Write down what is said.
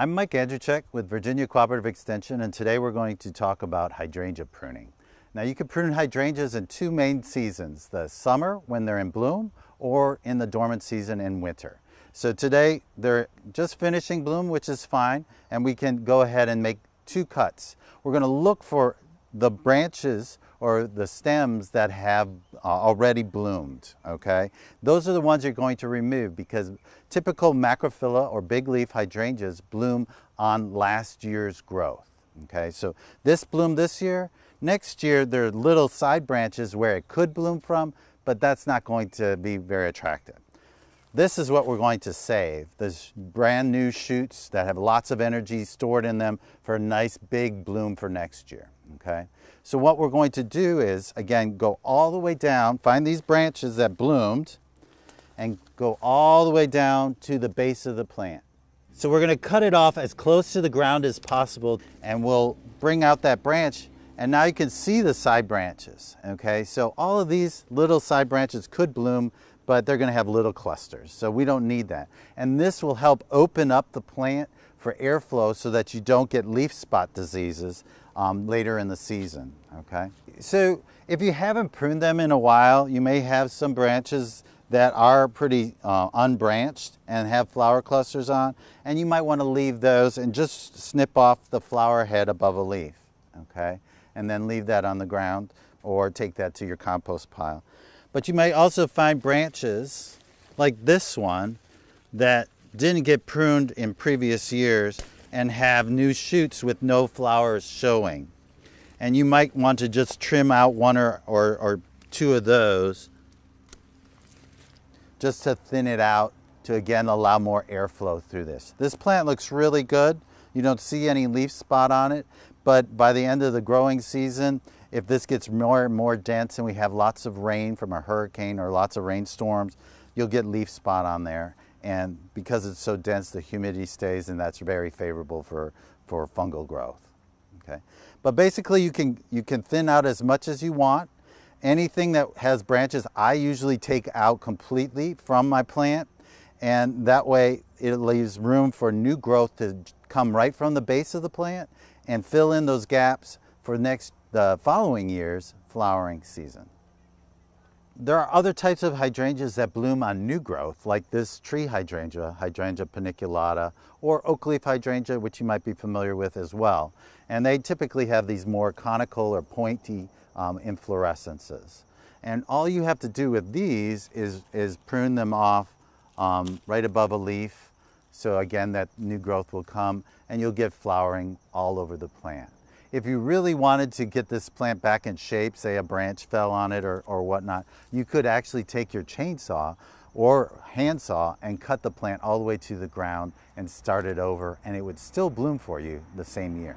I'm Mike Andrzejczyk with Virginia Cooperative Extension and today we're going to talk about hydrangea pruning. Now you can prune hydrangeas in two main seasons, the summer when they're in bloom or in the dormant season in winter. So today they're just finishing bloom, which is fine, and we can go ahead and make two cuts. We're gonna look for the branches or the stems that have uh, already bloomed, okay? Those are the ones you're going to remove because typical macrophylla or big leaf hydrangeas bloom on last year's growth, okay? So this bloom this year, next year there are little side branches where it could bloom from, but that's not going to be very attractive. This is what we're going to save. There's brand new shoots that have lots of energy stored in them for a nice big bloom for next year, okay? So what we're going to do is, again, go all the way down, find these branches that bloomed, and go all the way down to the base of the plant. So we're gonna cut it off as close to the ground as possible, and we'll bring out that branch and now you can see the side branches, okay? So all of these little side branches could bloom, but they're going to have little clusters. So we don't need that. And this will help open up the plant for airflow so that you don't get leaf spot diseases um, later in the season, okay? So if you haven't pruned them in a while, you may have some branches that are pretty uh, unbranched and have flower clusters on, and you might want to leave those and just snip off the flower head above a leaf, okay? And then leave that on the ground or take that to your compost pile. But you may also find branches like this one that didn't get pruned in previous years and have new shoots with no flowers showing. And you might want to just trim out one or, or, or two of those just to thin it out to again allow more airflow through this. This plant looks really good. You don't see any leaf spot on it, but by the end of the growing season, if this gets more and more dense and we have lots of rain from a hurricane or lots of rainstorms, you'll get leaf spot on there. And because it's so dense, the humidity stays and that's very favorable for, for fungal growth. Okay. But basically you can, you can thin out as much as you want. Anything that has branches, I usually take out completely from my plant. And that way it leaves room for new growth to come right from the base of the plant and fill in those gaps for next the following year's flowering season. There are other types of hydrangeas that bloom on new growth, like this tree hydrangea, Hydrangea paniculata, or oakleaf hydrangea, which you might be familiar with as well. And they typically have these more conical or pointy um, inflorescences. And all you have to do with these is, is prune them off um, right above a leaf. So again, that new growth will come and you'll get flowering all over the plant if you really wanted to get this plant back in shape, say a branch fell on it or, or whatnot, you could actually take your chainsaw or handsaw and cut the plant all the way to the ground and start it over and it would still bloom for you the same year.